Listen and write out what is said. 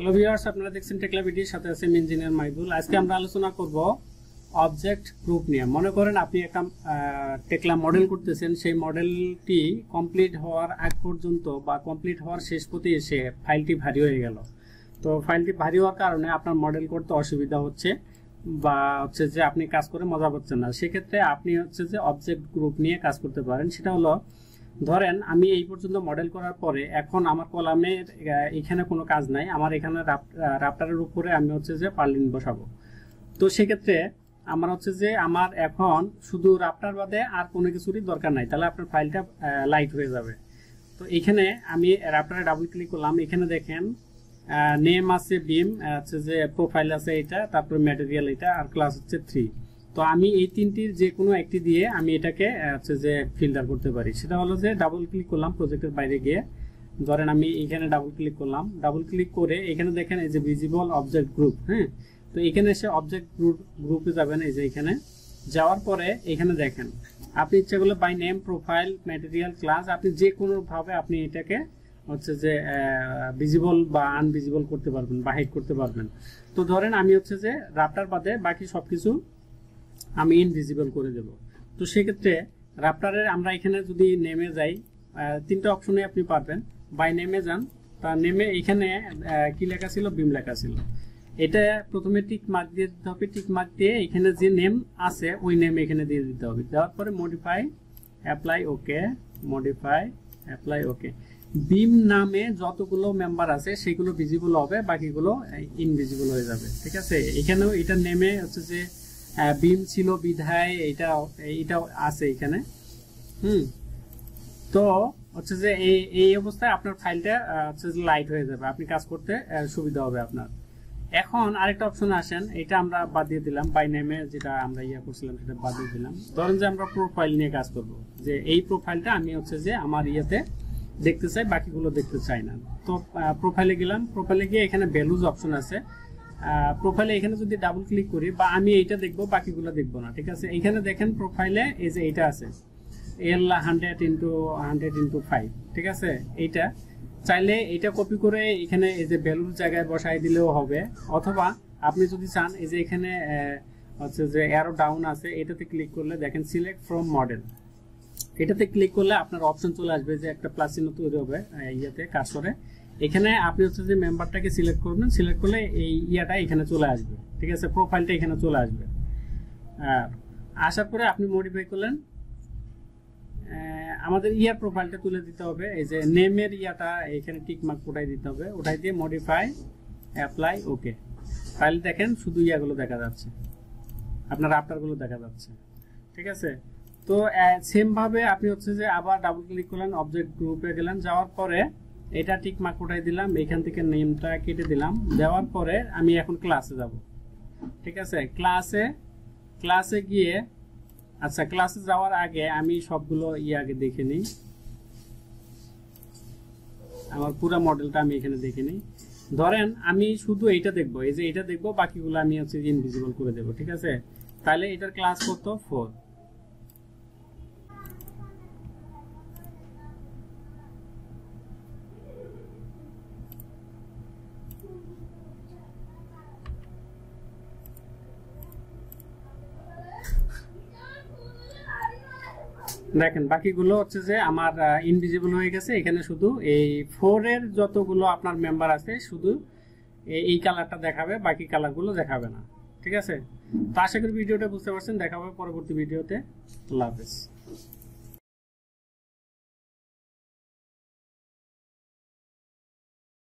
hello viewers আপনারা দেখছেন টেকলাভিটির সাথে আছে ইঞ্জিনিয়ার মাইদুল আজকে আমরা আলোচনা করব অবজেক্ট প্রুফ নিয়ে মনে করেন আপনি একটা টেকলা মডেল করতেছেন সেই মডেলটি কমপ্লিট হওয়ার আগ পর্যন্ত বা কমপ্লিট হওয়ার শেষ পথে এসে ফাইলটি ভারী হয়ে গেল তো ফাইলটি ভারী হওয়ার কারণে আপনার মডেল করতে অসুবিধা হচ্ছে বা হচ্ছে যে আপনি কাজ করে মজা পাচ্ছেন না সেক্ষেত্রে আপনি হচ্ছে যে অবজেক্ট গ্রুপ নিয়ে কাজ করতে পারেন সেটা হলো ধরেন আমি এই পর্যন্ত মডেল করার পরে এখন আমার কলামের এখানে কোনো কাজ নাই আমার এখানে রাপটারের উপরে আমি হচ্ছে যে পার্লিন বসাবো তো সেক্ষেত্রে আমার হচ্ছে যে আমার এখন শুধু রাপটার বাদে আর কোনো কিছুরই দরকার নাই তাহলে আপনার ফাইলটা লাইট হয়ে যাবে তো এখানে আমি রাপটারে ডাবল ক্লিক করলাম এখানে দেখেন নেম আছে বিম হচ্ছে যে প্রোফাইল আছে এটা তারপরে ম্যাটেরিয়াল এটা আর ক্লাস হচ্ছে থ্রি তো আমি এই তিনটির যে কোনো একটি দিয়ে আমি এটাকে হচ্ছে যে ফিল্টার করতে পারি সেটা হলো যে ডাবল ক্লিক করলাম প্রজেক্টের বাইরে গিয়ে ধরেন আমি এখানে ডাবল ক্লিক করলাম ডাবল ক্লিক করে এখানে দেখেন এই যে ভিজিবল অবজেক্ট গ্রুপ হ্যাঁ তো এখানে এসে অবজেক্ট গ্রুপ গ্রুপে যাবেন এই যে এখানে যাওয়ার পরে এখানে দেখেন আপনি ইচ্ছা করলে by name profile material class আপনি যে কোনোভাবে আপনি এটাকে হচ্ছে যে ভিজিবল বা আনভিজিবল করতে পারবেন বা হাইড করতে পারবেন তো ধরেন আমি হচ্ছে যে রাপটার বাদে বাকি সব কিছু আমি ইনভিজিবল করে দেব তো সেক্ষেত্রে রাফটারের আমরা এখানে যদি নেমে যাই তিনটা অপশনে আপনি পাবেন বাই নেমে যান তা নেমে এখানে কি লেখা ছিল বিম লেখা ছিল এটা প্রথমে টিক মার্ক দিয়ে দিতে হবে টিক মার্ক দিয়ে এখানে যে নেম আছে ওই নেম এখানে দিয়ে দিতে হবে দেওয়ার পরে modify apply okay modify apply okay বিম নামে যতগুলো মেম্বার আছে সেগুলো ভিজিবল হবে বাকিগুলো ইনভিজিবল হয়ে যাবে ঠিক আছে এখানেও এটা নেমে হচ্ছে যে হ্যাঁ, বিম ছিল বিধায় এটা এইটা আছে এখানে হুম তো হচ্ছে যে এই এই অবস্থায় আপনার ফাইলটা হচ্ছে যে লাইট হয়ে যাবে আপনি কাজ করতে সুবিধা হবে আপনার এখন আরেকটা অপশন আসেন এটা আমরা বাদ দিয়ে দিলাম বাই নেমে যেটা আমরা ইয়া করছিলাম সেটা বাদ দিয়ে দিলাম ধরেন যে আমরা প্রোফাইল নিয়ে কাজ করব যে এই প্রোফাইলটা আমি হচ্ছে যে আমার ইয়েতে দেখতে চাই বাকিগুলো দেখতে চাই না তো প্রোফাইলে গেলাম প্রোফাইলে গিয়ে এখানে ভ্যালুজ অপশন আছে প্রোফাইলে এখানে যদি ডাবল ক্লিক করি বা আমি এইটা দেখবো বাকিগুলো দেখবো না ঠিক আছে এখানে দেখেন প্রোফাইলে এই যে এইটা আছে L hundred into hundred into five ঠিক আছে এইটা চাইলে এইটা কপি করে এখানে এই যে বেলুর জায়গায় বসাই দিলেও হবে অথবা আপনি যদি চান এই যে এখানে হচ্ছে যে অ্যারো ডাউন আছে এটাতে ক্লিক করলে দেখেন সিলেক্ট ফ্রম মডেল এটাতে ক্লিক করলে আপনার অপশন চলে আসবে যে একটা প্লাস চিহ্ন তৈরি হবে ইয়েতে কাজ করে এখানে আপনি হচ্ছে যে মেম্বারটাকে সিলেক্ট করবেন সিলেক্ট করলে এই ইয়াটা এখানে চলে আসবে ঠিক আছে প্রোফাইলটা এখানে চলে আসবে আসার পরে আপনি মডিফাই করলেন আমাদের ইয়ার প্রোফাইলটা তুলে দিতে হবে এই যে নেমের ইয়াটা এখানে টিকমার্ক ওটাই দিতে হবে ওটাই দিয়ে মডিফাই অ্যাপ্লাই ওকে তাহলে দেখেন শুধু ইয়াগুলো দেখা যাচ্ছে আপনার আফটারগুলো দেখা যাচ্ছে ঠিক আছে তো সেমভাবে আপনি হচ্ছে যে আবার ডাবল ক্লিক করলেন অবজেক্ট গ্রুপে গেলেন যাওয়ার পরে এটা ঠিক মাকোটায় দিলাম এখান থেকে নেমটা কেটে দিলাম দেওয়ার পরে আমি এখন ক্লাসে যাব ঠিক আছে ক্লাসে ক্লাসে গিয়ে আচ্ছা ক্লাসে যাওয়ার আগে আমি সবগুলো ইয়ে আগে দেখে নিই আমার পুরো মডেলটা আমি এখানে দেখে নিই ধরেন আমি শুধু এইটা দেখব এই যে এটা দেখব বাকিগুলো আমি হচ্ছে ইনভিজিবল করে দেব ঠিক আছে তাহলে এটার ক্লাস করতো ফোর দেখেন বাকিগুলো হচ্ছে যে আমার ইনভিজিবল হয়ে গেছে এখানে শুধু এই ফোরের যতগুলো আপনার মেম্বার আছে শুধু এই কালারটা দেখাবে বাকি কালারগুলো দেখাবে না ঠিক আছে তো আশা করি ভিডিওটা বুঝতে পারছেন দেখা হবে পরবর্তী ভিডিওতে আল্লাহ হাফেজ